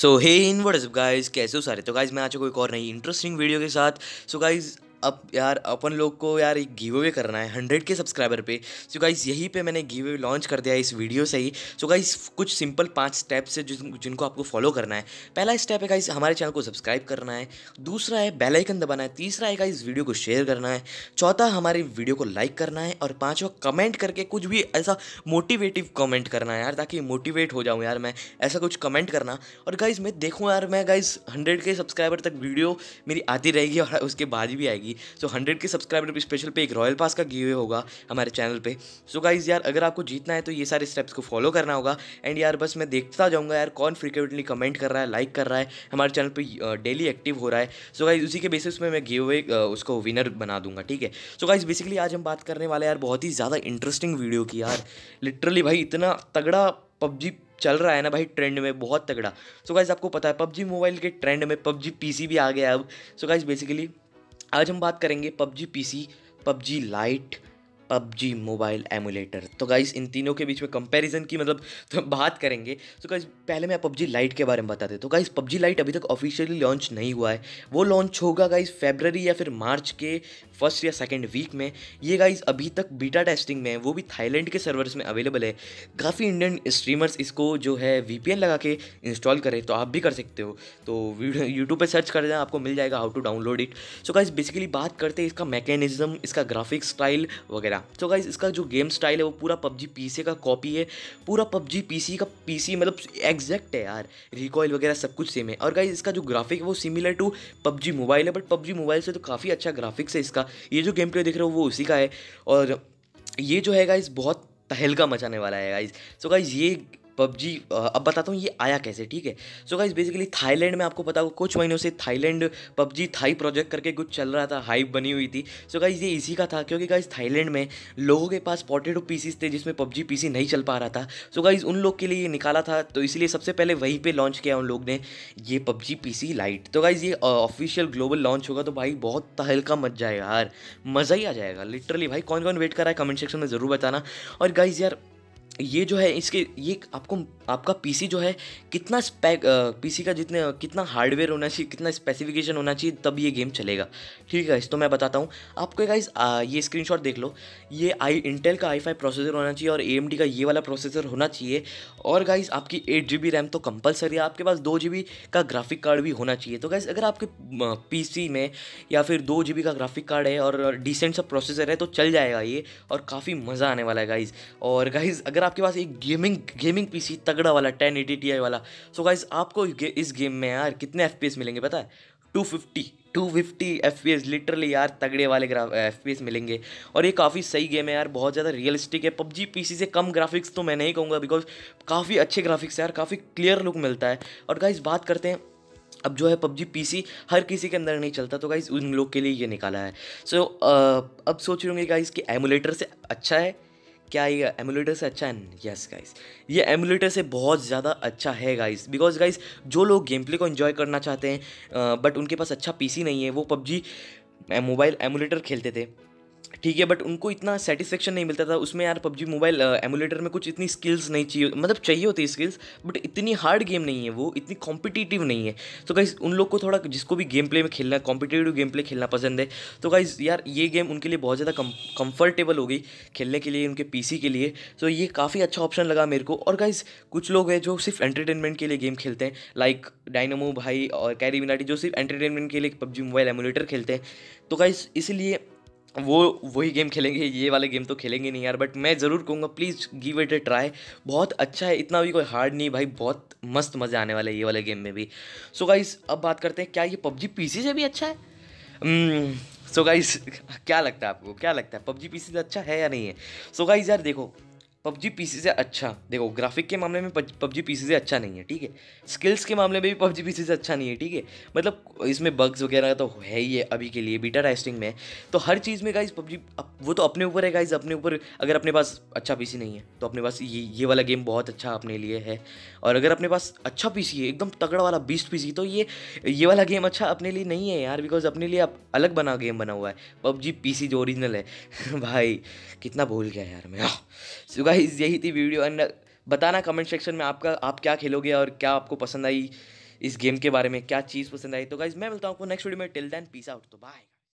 सो हे इन words guys कैसे हो सारे तो गाइज मैं आ चुका एक और नई इंटरेस्टिंग वीडियो के साथ सो so, गाइज़ अब यार अपन लोग को यार एक गिव अवे करना है हंड्रेड के सब्सक्राइबर पे सो गाइस यहीं पे मैंने गिव अवे लॉन्च कर दिया इस वीडियो से ही सो गाइस कुछ सिंपल पांच स्टेप्स है जिन जिनको आपको फॉलो करना है पहला स्टेप है गाइस हमारे चैनल को सब्सक्राइब करना है दूसरा है बेल आइकन दबाना है तीसरा है गाइस वीडियो को शेयर करना है चौथा हमारे वीडियो को लाइक करना है और पाँचवा कमेंट करके कुछ भी ऐसा मोटिवेटिव कमेंट करना है यार ताकि मोटिवेट हो जाऊँ यार मैं ऐसा कुछ कमेंट करना और गाइज़ मैं देखूँ यार मैं गाइज़ हंड्रेड के सब्सक्राइबर तक वीडियो मेरी आती रहेगी और उसके बाद भी आएगी जाएगी सो so, हंड्रेड के सब्सक्राइबर स्पेशल पे एक रॉयल पास का गिवे होगा हमारे चैनल पे सो so, गाइज यार अगर आपको जीतना है तो ये सारे स्टेप्स को फॉलो करना होगा एंड यार बस मैं देखता जाऊँगा यार कौन फ्रिक्वेंटली कमेंट कर रहा है लाइक कर रहा है हमारे चैनल पर डेली एक्टिव हो रहा है सो so, गाइज उसी के बेसिस में मैं अवे उसको विनर बना दूंगा ठीक है सो गाइज बेसिकली आज हम बात करने वाले यार बहुत ही ज़्यादा इंटरेस्टिंग वीडियो की यार लिटरली भाई इतना तगड़ा पबजी चल रहा है ना भाई ट्रेंड में बहुत तगड़ा सो so गाइज आपको पता है पबजी मोबाइल के ट्रेंड में पबजी पीसी भी आ गया अब सो गाइज बेसिकली आज हम बात करेंगे PUBG P C PUBG lite PUBG mobile emulator तो गाइज इन तीनों के बीच में कंपैरिजन की मतलब तो बात करेंगे तो गाइज पहले मैं पबजी लाइट के बारे में बताते तो गाइज पबजी लाइट अभी तक ऑफिशियली लॉन्च नहीं हुआ है वो लॉन्च होगा गाइज फेबररी या फिर मार्च के फर्स्ट या सेकेंड वीक में ये गाइज अभी तक बीटा टेस्टिंग में है वो भी थाईलैंड के सर्वर्स में अवेलेबल है काफ़ी इंडियन स्ट्रीमर्स इसको जो है वी लगा के इंस्टॉल करें तो आप भी कर सकते हो तो यूट्यूब पर सर्च कर दें आपको मिल जाएगा how to download it so guys basically बात करते हैं इसका मैकेनिज्म इसका ग्राफिक स्टाइल वगैरह वगैरह तो गाइज इसका जो गेम स्टाइल है वो पूरा पबजी पीसी का कॉपी है पूरा पबजी पीसी का पीसी मतलब एग्जैक्ट है यार रिकॉयल वगैरह सब कुछ सेम है और गाइज इसका जो ग्राफिक है वो सिमिलर टू पबजी मोबाइल है बट पबजी मोबाइल से तो काफ़ी अच्छा ग्राफिक्स है इसका ये जो गेम प्ले देख रहे हो वो उसी का है और ये जो है गाइज बहुत तहलका मचाने वाला है गाइज सो गाइज ये पबजी अब बताता हूँ ये आया कैसे ठीक है सो गाइज बेसिकली थाईलैंड में आपको पता होगा कुछ महीनों से थाईलैंड पबजी थाई प्रोजेक्ट करके कुछ चल रहा था हाइप बनी हुई थी सो so गाइज ये इसी का था क्योंकि गाइज थाईलैंड में लोगों के पास पॉटेटो पीसीस थे जिसमें पबजी पीसी नहीं चल पा रहा था सो so गाइज उन लोग के लिए ये निकाला था तो इसलिए सबसे पहले वहीं पर लॉन्च किया उन लोग ने ये पबजी पी सी लाइट तो गाइज ये ऑफिशियल ग्लोबल लॉन्च होगा तो भाई बहुत तहलका मच जाएगा यार मज़ा ही आ जाएगा लिटरली भाई कौन कौन वेट कर रहा है कमेंट सेक्शन में ज़रूर बताना और गाइज यार ये जो है इसके ये आपको आपका पीसी जो है कितना स्पैक पीसी का जितने कितना हार्डवेयर होना चाहिए कितना स्पेसिफिकेशन होना चाहिए तब ये गेम चलेगा ठीक है इस तो मैं बताता हूँ आपको गाइस ये स्क्रीनशॉट देख लो ये आई इंटेल का आई फाइव प्रोसेसर होना चाहिए और ए का ये वाला प्रोसेसर होना चाहिए और गाइज़ आपकी एट जी रैम तो कंपलसरी है आपके पास दो जी का ग्राफिक कार्ड भी होना चाहिए तो गाइज़ अगर आपके पी में या फिर दो जी का ग्राफिक कार्ड है और डिसेंट सा प्रोसेसर है तो चल जाएगा ये और काफ़ी मज़ा आने वाला है गाइज़ और गाइज़ अगर आपके पास एक गेमिंग गेमिंग पीसी तगड़ा वाला टेन एटी टी आई वाला सो गाइज आपको इस गेम में यार कितने एफ पी एस मिलेंगे पता है two fifty two fifty F P S literally यार तगड़े वाले एफ पी एस मिलेंगे और ये काफ़ी सही गेम है यार बहुत ज़्यादा रियलिस्टिक है पबजी पी सी से कम ग्राफिक्स तो मैं नहीं कहूँगा बिकॉज काफ़ी अच्छे ग्राफिक्स है यार काफ़ी क्लियर लुक मिलता है और गाइज बात करते हैं अब जो है पबजी सी हर किसी के अंदर नहीं चलता तो गाइज़ उन लोग के लिए ये निकाला है सो so, अब सोच रहे होंगे गाइज़ कि एमुलेटर से अच्छा है क्या ये एमुलेटर से अच्छा है यस गाइस ये एमुलेटर से बहुत ज़्यादा अच्छा है गाइस बिकॉज गाइस जो लोग गेम प्ले को इन्जॉय करना चाहते हैं बट उनके पास अच्छा पीसी नहीं है वो पबजी मोबाइल एमुलेटर खेलते थे ठीक है बट उनको इतना सेटिस्फेक्शन नहीं मिलता था उसमें यार पबजी मोबाइल एमुलेटर में कुछ इतनी स्किल्स नहीं चाहिए मतलब चाहिए होती स्किल्स बट इतनी हार्ड गेम नहीं है वो इतनी कॉम्पिटिटिव नहीं है तो गाइज उन लोग को थोड़ा जिसको भी गेम प्ले में खेलना कॉम्पिटेटिव गेम प्ले खेलना पसंद है तो गाइज यार ये गेम उनके लिए बहुत ज़्यादा कंफर्टेबल हो गई खेलने के लिए उनके पी के लिए तो ये काफ़ी अच्छा ऑप्शन लगा मेरे को और गाइज कुछ लोग हैं जो सिर्फ एंटरटेनमेंट के लिए गेम खेलते हैं लाइक डायनमो भाई और कैरी मिनाटी जो सिर्फ एंटरटेनमेंट के लिए पबजी मोबाइल एमुलेटर खेलते हैं तो गाइज इसलिए वो वही गेम खेलेंगे ये वाले गेम तो खेलेंगे नहीं यार बट मैं ज़रूर कहूँगा please give it a try बहुत अच्छा है इतना भी कोई हार्ड नहीं भाई बहुत मस्त मज़े आने वाले ये वाले गेम में भी सो so गाइस अब बात करते हैं क्या ये पबजी पीसी से भी अच्छा है सो um, गाइस so क्या लगता है आपको क्या लगता है पबजी पीसी से अच्छा है या नहीं है सो so गाइस यार देखो पबजी पीसी से अच्छा देखो ग्राफिक के मामले में पबजी पीसी से अच्छा नहीं है ठीक है स्किल्स के मामले में भी पबजी पीसी से अच्छा नहीं है ठीक है मतलब इसमें बग्स वगैरह तो है ही है अभी के लिए बीटा टेस्टिंग में तो हर चीज़ में गाइज पबजी वो तो अपने ऊपर है गाइज अपने ऊपर अगर अपने पास अच्छा पीसी नहीं है तो अपने पास ये ये वाला गेम बहुत अच्छा अपने लिए है और अगर अपने पास अच्छा पी है एकदम तगड़ा वाला बीस्ट पी तो ये ये वाला गेम अच्छा अपने लिए नहीं है यार बिकॉज अपने लिए अलग बना गेम बना हुआ है पबजी पी जो ओरिजिनल है भाई कितना भूल गया यार मैं सो गाइज गाइज यही थी वीडियो एंड uh, बताना कमेंट सेक्शन में आपका आप क्या खेलोगे और क्या आपको पसंद आई इस गेम के बारे में क्या चीज़ पसंद आई तो गाइज मैं मिलता हूँ आपको नेक्स्ट वीडियो में टिल देन पीस आउट तो बाय